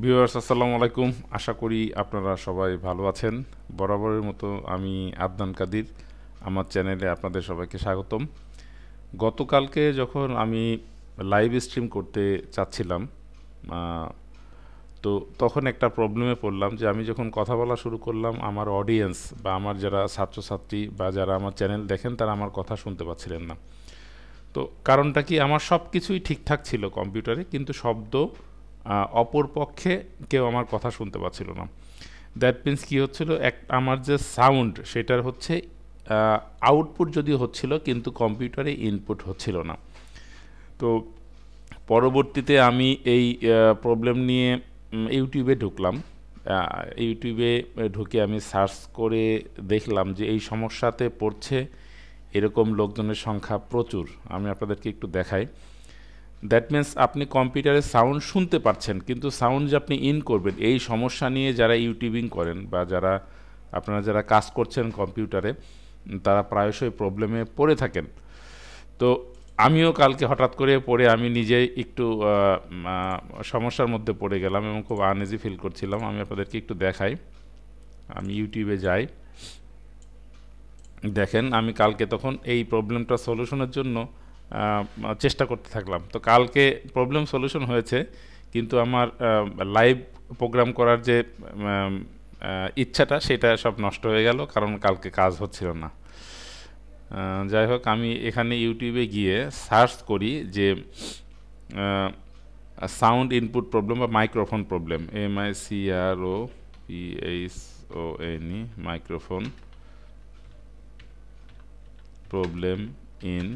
viewers আসসালামু আলাইকুম আশা করি আপনারা সবাই ভালো আছেন বরাবরের মতো আমি আদনান কাদির আমার চ্যানেলে আপনাদের সবাইকে স্বাগতম গতকালকে যখন আমি লাইভ স্ট্রিম করতে চাচ্ছিলাম তো তখন একটা প্রবলেমে পড়লাম যে আমি যখন কথা বলা শুরু করলাম আমার অডিয়েন্স বা আমার যারা ছাত্রছাত্রী বা যারা আমার চ্যানেল দেখেন তারা আমার কথা শুনতে পাচ্ছিলেন না তো কারণটা কি আমার সব কিছুই ঠিকঠাক ছিল কম্পিউটারে কিন্তু শব্দ অপর পক্ষে কেউ আমার কথা শুনতে পাচ্ছিল না দ্যাট মিন্স কী হচ্ছিল এক আমার যে সাউন্ড সেটার হচ্ছে আউটপুট যদি হচ্ছিল কিন্তু কম্পিউটারে ইনপুট হচ্ছিল না তো পরবর্তীতে আমি এই প্রবলেম নিয়ে ইউটিউবে ঢুকলাম ইউটিউবে ঢুকে আমি সার্চ করে দেখলাম যে এই সমস্যাতে পড়ছে এরকম লোকজনের সংখ্যা প্রচুর আমি আপনাদেরকে একটু দেখাই দ্যাট মিন্স আপনি কম্পিউটারে সাউন্ড শুনতে পারছেন কিন্তু সাউন্ড যে আপনি ইন করবেন এই সমস্যা নিয়ে যারা ইউটিউবিং করেন বা যারা আপনারা যারা কাজ করছেন কম্পিউটারে তারা প্রায়শই প্রবলেমে পড়ে থাকেন তো আমিও কালকে হঠাৎ করে পড়ে আমি নিজেই একটু সমস্যার মধ্যে পড়ে গেলাম এবং খুব আনএজি ফিল করছিলাম আমি আপনাদেরকে একটু দেখাই আমি ইউটিউবে যাই দেখেন আমি কালকে তখন এই প্রবলেমটা সলিউশনের জন্য চেষ্টা করতে থাকলাম তো কালকে প্রবলেম সলিউশন হয়েছে কিন্তু আমার লাইভ প্রোগ্রাম করার যে ইচ্ছাটা সেটা সব নষ্ট হয়ে গেল কারণ কালকে কাজ হচ্ছিল না যাই হোক আমি এখানে ইউটিউবে গিয়ে সার্চ করি যে সাউন্ড ইনপুট প্রবলেম বা microphone problem M I C R O P H O N E microphone problem in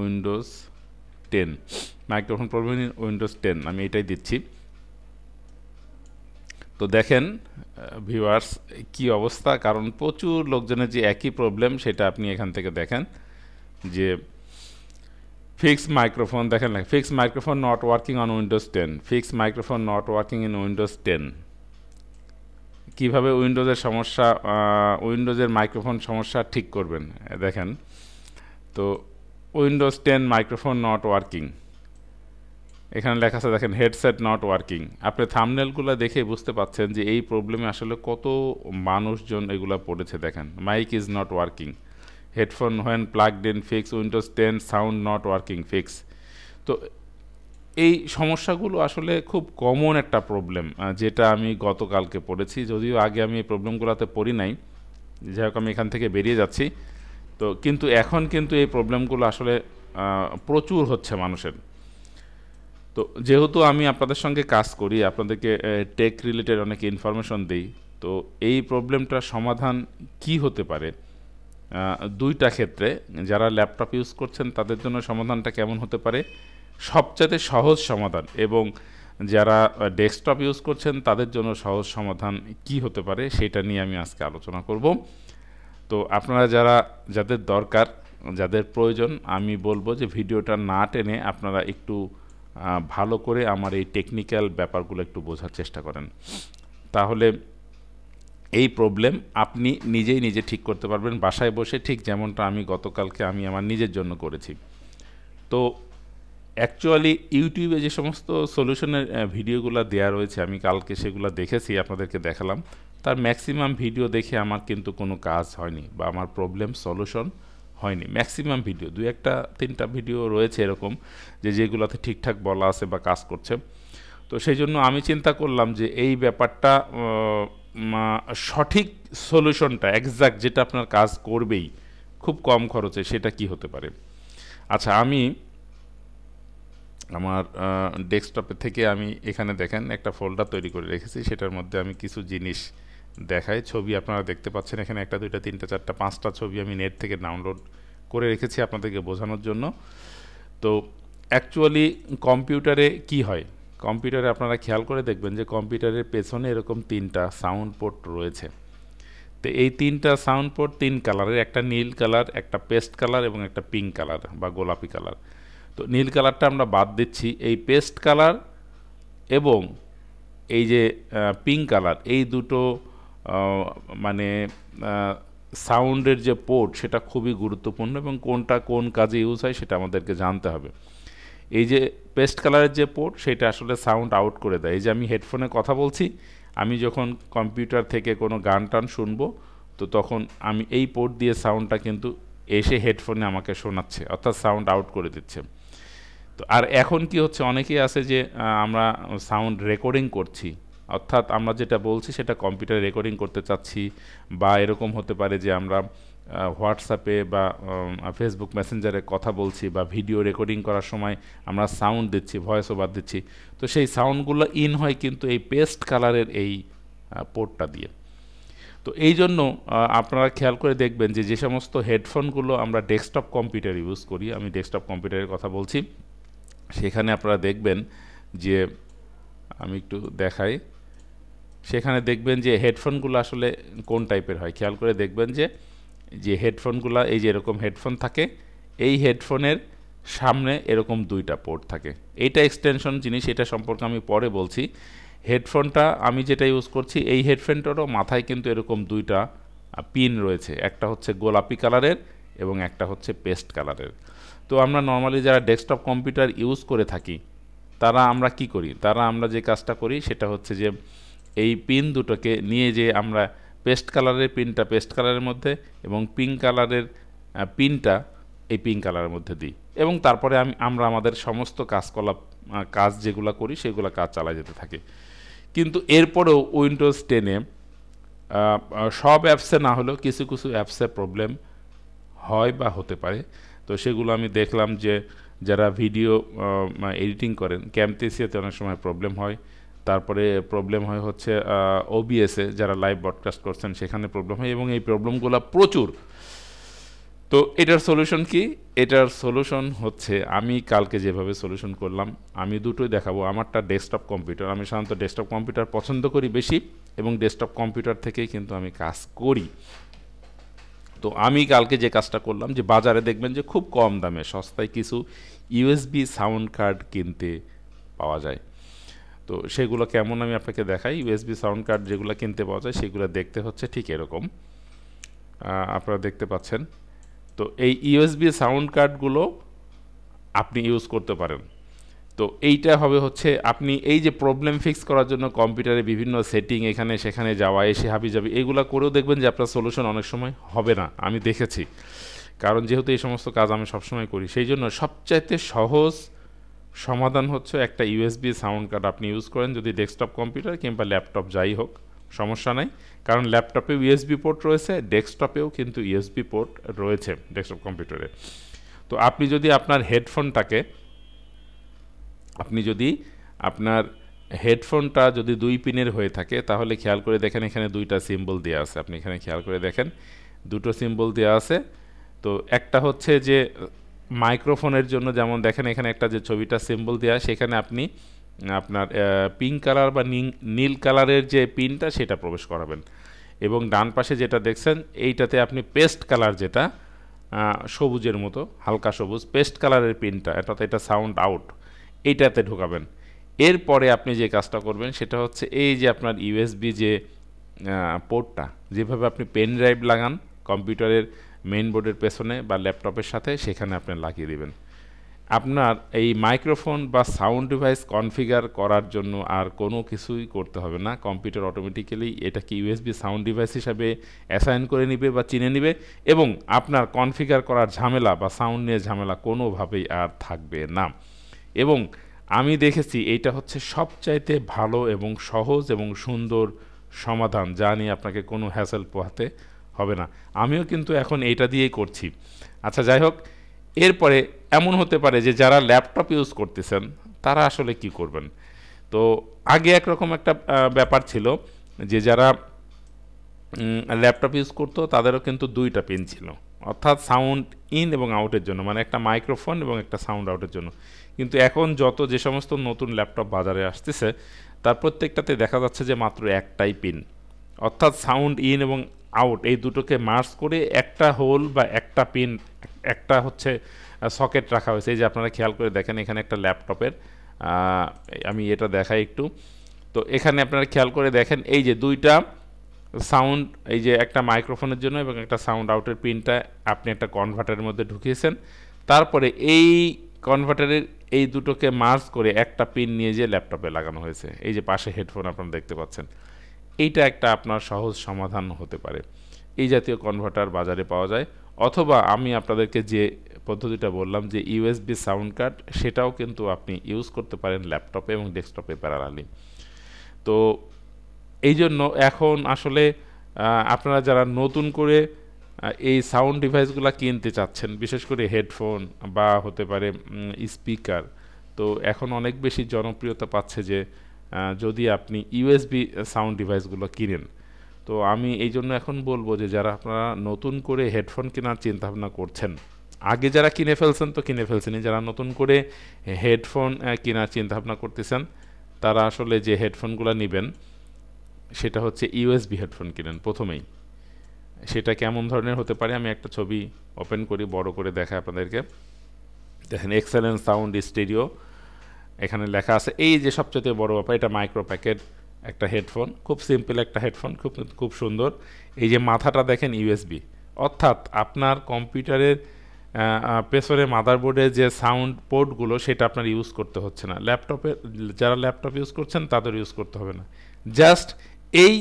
Windows ten microphone problem in Windows ten আমি এটাই দিচ্ছি তো দেখেন ভিউয়ার্স কি অবস্থা কারণ প্রচুর লোকজনের যে একই প্রবলেম সেটা আপনি এখান থেকে দেখেন যে ফিক্স মাইক্রোফোন দেখেন fix microphone not working on Windows ten fix microphone not working in Windows ten কীভাবে উইন্ডোজের সমস্যা উইন্ডোজের মাইক্রোফোন সমস্যা ঠিক করবেন দেখেন তো Windows ten microphone not working এখানে লেখা আছে দেখেন হেডসেট নট ওয়ার্কিং আপনি থামনেলগুলো দেখে বুঝতে পাচ্ছেন যে এই প্রবলেমে আসলে কত মানুষজন এগুলো পড়েছে দেখেন mic is not working headphone when plug then fix Windows ten sound not working fix তো এই সমস্যাগুলো আসলে খুব কমন একটা প্রবলেম যেটা আমি গতকালকে পড়েছি যদিও আগে আমি এই প্রবলেমগুলোতে পড়ি নাই যাই হোক আমি এখান থেকে বেরিয়ে যাচ্ছি তো কিন্তু এখন কিন্তু এই প্রবলেমগুলো আসলে প্রচুর হচ্ছে মানুষের তো যেহেতু আমি আপনাদের সঙ্গে কাজ করি আপনাদেরকে টেক রিলেটেড অনেক ইনফরমেশন দিই তো এই প্রবলেমটার সমাধান কি হতে পারে দুইটা ক্ষেত্রে যারা ল্যাপটপ ইউজ করছেন তাদের জন্য সমাধানটা কেমন হতে পারে সবচেয়ে সহজ সমাধান এবং যারা ডেস্কটপ ইউজ করছেন তাদের জন্য সহজ সমাধান কি হতে পারে সেটা নিয়ে আমি আজকে আলোচনা করব তো আপনারা যারা যাদের দরকার যাদের প্রয়োজন আমি বলবো যে ভিডিওটা না টেনে আপনারা একটু ভালো করে আমার এই টেকনিক্যাল ব্যাপারগুলো একটু বোঝার চেষ্টা করেন তাহলে এই প্রবলেম আপনি নিজেই নিজে ঠিক করতে পারবেন বাসায় বসে ঠিক যেমনটা আমি গতকালকে আমি আমার নিজের জন্য করেছি তো অ্যাকচুয়ালি ইউটিউবে যে সমস্ত সলিউশনের ভিডিওগুলো দেওয়া রয়েছে আমি কালকে সেগুলো দেখেছি আপনাদেরকে দেখালাম তার ম্যাক্সিমাম ভিডিও দেখে আমার কিন্তু কোনো কাজ হয়নি বা আমার প্রবলেম সলিউশন হয়নি ম্যাক্সিমাম ভিডিও দু একটা তিনটা ভিডিও রয়েছে এরকম যে যেগুলোতে ঠিকঠাক বলা আছে বা কাজ করছে তো সেই জন্য আমি চিন্তা করলাম যে এই ব্যাপারটা সঠিক সলিউশনটা একজাক্ট যেটা আপনার কাজ করবেই খুব কম খরচে সেটা কি হতে পারে আচ্ছা আমি আমার ডেস্কটপে থেকে আমি এখানে দেখেন একটা ফোল্ডার তৈরি করে রেখেছি সেটার মধ্যে আমি কিছু জিনিস দেখাই ছবি আপনারা দেখতে পাচ্ছেন এখানে একটা দুইটা তিনটা চারটা পাঁচটা ছবি আমি নেট থেকে ডাউনলোড করে রেখেছি আপনাদেরকে বোঝানোর জন্য তো অ্যাকচুয়ালি কম্পিউটারে কি হয় কম্পিউটারে আপনারা খেয়াল করে দেখবেন যে কম্পিউটারের পেছনে এরকম তিনটা সাউন্ড পোর্ট রয়েছে তো এই তিনটা সাউন্ড পোর্ট তিন কালারের একটা নীল কালার একটা পেস্ট কালার এবং একটা পিঙ্ক কালার বা গোলাপি কালার তো নীল কালারটা আমরা বাদ দিচ্ছি এই পেস্ট কালার এবং এই যে পিঙ্ক কালার এই দুটো মানে সাউন্ডের যে পোর্ট সেটা খুবই গুরুত্বপূর্ণ এবং কোনটা কোন কাজে ইউজ হয় সেটা আমাদেরকে জানতে হবে এই যে পেস্ট কালারের যে পোর্ট সেটা আসলে সাউন্ড আউট করে দেয় এই যে আমি হেডফোনে কথা বলছি আমি যখন কম্পিউটার থেকে কোনো গান টান শুনবো তো তখন আমি এই পোর্ট দিয়ে সাউন্ডটা কিন্তু এসে হেডফোনে আমাকে শোনাচ্ছে অর্থাৎ সাউন্ড আউট করে দিচ্ছে তো আর এখন কি হচ্ছে অনেকেই আছে যে আমরা সাউন্ড রেকর্ডিং করছি অর্থাৎ আমরা যেটা বলছি সেটা কম্পিউটারে রেকর্ডিং করতে চাচ্ছি বা এরকম হতে পারে যে আমরা হোয়াটসঅ্যাপে বা ফেসবুক মেসেঞ্জারে কথা বলছি বা ভিডিও রেকর্ডিং করার সময় আমরা সাউন্ড দিচ্ছি ভয়েস ওভার দিচ্ছি তো সেই সাউন্ডগুলো ইন হয় কিন্তু এই পেস্ট কালারের এই পোর্টটা দিয়ে তো এই জন্য আপনারা খেয়াল করে দেখবেন যে যে সমস্ত হেডফোনগুলো আমরা ডেস্কটপ কম্পিউটার ইউজ করি আমি ডেস্কটপ কম্পিউটারের কথা বলছি সেখানে আপনারা দেখবেন যে আমি একটু দেখাই সেখানে দেখবেন যে হেডফোনগুলো আসলে কোন টাইপের হয় খেয়াল করে দেখবেন যে যে হেডফোনগুলো এই যে এরকম হেডফোন থাকে এই হেডফোনের সামনে এরকম দুইটা পোর্ট থাকে এইটা এক্সটেনশন জিনিস এটা সম্পর্কে আমি পরে বলছি হেডফোনটা আমি যেটা ইউজ করছি এই হেডফোনটারও মাথায় কিন্তু এরকম দুইটা পিন রয়েছে একটা হচ্ছে গোলাপি কালারের এবং একটা হচ্ছে পেস্ট কালারের তো আমরা নর্মালি যারা ডেস্কটপ কম্পিউটার ইউজ করে থাকি তারা আমরা কি করি তারা আমরা যে কাজটা করি সেটা হচ্ছে যে এই পিন দুটোকে নিয়ে যে আমরা পেস্ট কালারের পিনটা পেস্ট কালারের মধ্যে এবং পিঙ্ক কালারের পিনটা এই পিঙ্ক কালারের মধ্যে দিই এবং তারপরে আমি আমরা আমাদের সমস্ত কাজকলাপ কাজ যেগুলো করি সেগুলো কাজ চালা যেতে থাকে কিন্তু এরপরেও উইন্ডোজ টেনে সব অ্যাপসে না হলেও কিছু কিছু অ্যাপসে প্রবলেম হয় বা হতে পারে তো সেগুলো আমি দেখলাম যে যারা ভিডিও এডিটিং করেন ক্যামতেসিয়াতে অনেক সময় প্রবলেম হয় তারপরে প্রবলেম হয় হচ্ছে ওবিএসে যারা লাইভ ব্রডকাস্ট করছেন সেখানে প্রবলেম হয় এবং এই প্রবলেমগুলো প্রচুর তো এটার সলিউশন কি এটার সলিউশন হচ্ছে আমি কালকে যেভাবে সলিউশন করলাম আমি দুটোই দেখাবো আমারটা ডেস্কটপ কম্পিউটার আমি সাধারণত ডেস্কটপ কম্পিউটার পছন্দ করি বেশি এবং ডেস্কটপ কম্পিউটার থেকেই কিন্তু আমি কাজ করি তো আমি কালকে যে কাজটা করলাম যে বাজারে দেখবেন যে খুব কম দামে সস্তায় কিছু ইউএসবি সাউন্ড কার্ড কিনতে পাওয়া যায় তো সেগুলো কেমন আমি আপনাকে দেখাই ইউএসবি সাউন্ড কার্ড যেগুলো কিনতে পাওয়া যায় সেগুলো দেখতে হচ্ছে ঠিক এরকম আপনারা দেখতে পাচ্ছেন তো এই ইউএসবি সাউন্ড কার্ডগুলো আপনি ইউজ করতে পারেন তো এইটা হবে হচ্ছে আপনি এই যে প্রবলেম ফিক্স করার জন্য কম্পিউটারে বিভিন্ন সেটিং এখানে সেখানে যাওয়া এসে হাবি যাবে এগুলো করেও দেখবেন যে আপনার সলিউশন অনেক সময় হবে না আমি দেখেছি কারণ যেহেতু এই সমস্ত কাজ আমি সবসময় করি সেই জন্য সবচাইতে সহজ সমাধান হচ্ছে একটা ইউএসবি সাউন্ড কার্ড আপনি ইউজ করেন যদি ডেস্কটপ কম্পিউটার কিংবা ল্যাপটপ যাই হোক সমস্যা নাই কারণ ল্যাপটপে ইউএসবি পোর্ট রয়েছে ডেস্কটপেও কিন্তু ইউএসবি পোর্ট রয়েছে ডেস্কটপ কম্পিউটারে তো আপনি যদি আপনার হেডফোনটাকে আপনি যদি আপনার হেডফোনটা যদি দুই পিনের হয়ে থাকে তাহলে খেয়াল করে দেখেন এখানে দুইটা সিম্বল দেওয়া আছে আপনি এখানে খেয়াল করে দেখেন দুটো সিম্বল দেওয়া আছে তো একটা হচ্ছে যে মাইক্রোফোনের জন্য যেমন দেখেন এখানে একটা যে ছবিটা সিম্বল দেওয়া সেখানে আপনি আপনার পিঙ্ক কালার বা নীল কালারের যে পিনটা সেটা প্রবেশ করাবেন এবং ডান পাশে যেটা দেখছেন এইটাতে আপনি পেস্ট কালার যেটা সবুজের মতো হালকা সবুজ পেস্ট কালারের পিনটা এটাতে এটা সাউন্ড আউট এইটাতে ঢোকাবেন এরপরে আপনি যে কাজটা করবেন সেটা হচ্ছে এই যে আপনার ইউএসবি যে পোর্টটা যেভাবে আপনি পেন ড্রাইভ লাগান কম্পিউটারের মেন বোর্ডের পেছনে বা ল্যাপটপের সাথে সেখানে আপনি লাগিয়ে দেবেন আপনার এই মাইক্রোফোন বা সাউন্ড ডিভাইস কনফিগার করার জন্য আর কোনো কিছুই করতে হবে না কম্পিউটার অটোমেটিক্যালি এটাকে ইউএসবি সাউন্ড ডিভাইস হিসাবে অ্যাসাইন করে নিবে বা চিনে নিবে এবং আপনার কনফিগার করার ঝামেলা বা সাউন্ড নিয়ে ঝামেলা কোনোভাবেই আর থাকবে না এবং আমি দেখেছি এইটা হচ্ছে সবচাইতে ভালো এবং সহজ এবং সুন্দর সমাধান যা নিয়ে আপনাকে কোনো হ্যাসেল পোহাতে হবে না আমিও কিন্তু এখন এইটা দিয়েই করছি আচ্ছা যাই হোক এরপরে এমন হতে পারে যে যারা ল্যাপটপ ইউজ করতেছেন তারা আসলে কি করবেন তো আগে একরকম একটা ব্যাপার ছিল যে যারা ল্যাপটপ ইউজ করতো তাদেরও কিন্তু দুইটা পেন ছিল অর্থাৎ সাউন্ড ইন এবং আউটের জন্য মানে একটা মাইক্রোফোন এবং একটা সাউন্ড আউটের জন্য কিন্তু এখন যত যে সমস্ত নতুন ল্যাপটপ বাজারে আসতেছে তার প্রত্যেকটাতে দেখা যাচ্ছে যে মাত্র একটাই পিন অর্থাৎ সাউন্ড ইন এবং আউট এই দুটোকে মার্চ করে একটা হোল বা একটা পিন একটা হচ্ছে সকেট রাখা হয়েছে এই যে আপনারা খেয়াল করে দেখেন এখানে একটা ল্যাপটপের আমি এটা দেখাই একটু তো এখানে আপনারা খেয়াল করে দেখেন এই যে দুইটা সাউন্ড এই যে একটা মাইক্রোফোনের জন্য এবং একটা সাউন্ড আউটের পিনটা আপনি একটা কনভার্টারের মধ্যে ঢুকিয়েছেন তারপরে এই কনভার্টারের এই দুটোকে মার্জ করে একটা পিন নিয়ে যে ল্যাপটপে লাগানো হয়েছে এই যে পাশে হেডফোন আপনারা দেখতে পাচ্ছেন এইটা একটা আপনার সহজ সমাধান হতে পারে এই জাতীয় কনভার্টার বাজারে পাওয়া যায় অথবা আমি আপনাদেরকে যে পদ্ধতিটা বললাম যে ইউএসবি সাউন্ড কার্ড সেটাও কিন্তু আপনি ইউজ করতে পারেন ল্যাপটপে এবং ডেস্কটপে প্যারালালি তো এই জন্য এখন আসলে আপনারা যারা নতুন করে এই সাউন্ড ডিভাইসগুলো কিনতে চাচ্ছেন বিশেষ করে হেডফোন বা হতে পারে স্পিকার তো এখন অনেক বেশি জনপ্রিয়তা পাচ্ছে যে যদি আপনি ইউএসবি সাউন্ড ডিভাইসগুলো কিনেন তো আমি এই জন্য এখন বলবো যে যারা আপনারা নতুন করে হেডফোন কেনার চিন্তাভাবনা করছেন আগে যারা কিনে ফেলছেন তো কিনে ফেলছেন যারা নতুন করে হেডফোন কেনার চিন্তাভাবনা করতেছেন তারা আসলে যে হেডফোনগুলো নেবেন সেটা হচ্ছে ইউএসবি হেডফোন কিনেন প্রথমেই সেটা কেমন ধরনের হতে পারে আমি একটা ছবি ওপেন করি বড় করে দেখাই আপনাদেরকে দেখেন এক্সেলেন্স সাউন্ড স্টেরিও এখানে লেখা আছে এই যে সবচেয়ে বড় ব্যাপার এটা মাইক্রো প্যাকেট একটা হেডফোন খুব সিম্পল একটা হেডফোন খুব খুব সুন্দর এই যে মাথাটা দেখেন ইউএসবি অর্থাৎ আপনার কম্পিউটারের পেছনে মাদারবোর্ডে যে সাউন্ড পোর্টগুলো সেটা আপনার ইউজ করতে হচ্ছে না ল্যাপটপে যারা ল্যাপটপ ইউজ করছেন তাদের ইউজ করতে হবে না জাস্ট এই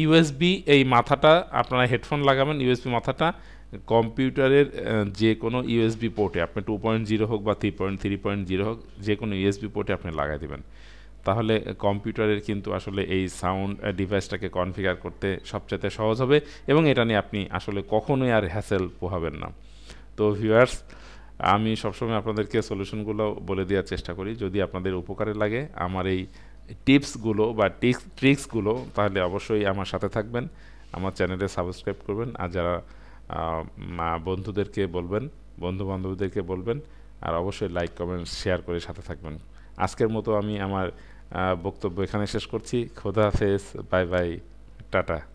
ইউএসবি এই মাথাটা আপনারা হেডফোন লাগাবেন ইউএসবি মাথাটা কম্পিউটারের যে কোনো ইউএসবি পোর্টে আপনি টু পয়েন্ট জিরো হোক বা three point three point zero হোক যে কোনো ইউএসবি পোর্টে আপনি লাগাই দেবেন তাহলে কম্পিউটারের কিন্তু আসলে এই সাউন্ড ডিভাইসটাকে কনফিগার করতে সবচেয়ে সহজ হবে এবং এটা নিয়ে আপনি আসলে কখনোই আর হ্যাসেল পোহাবেন না তো ভিউয়ার্স আমি সবসময় আপনাদেরকে সলিউশনগুলো বলে দেওয়ার চেষ্টা করি যদি আপনাদের উপকারে লাগে আমার এই টিপসগুলো বা টিক্স ট্রিক্সগুলো তাহলে অবশ্যই আমার সাথে থাকবেন আমার চ্যানেলে সাবস্ক্রাইব করবেন আর যারা বন্ধুদেরকে বলবেন বন্ধু বান্ধবদেরকে বলবেন আর অবশ্যই লাইক কমেন্ট শেয়ার করে সাথে থাকবেন আজকের মতো আমি আমার বক্তব্য এখানে শেষ করছি খোদা হাফেজ বাই বাই টাটা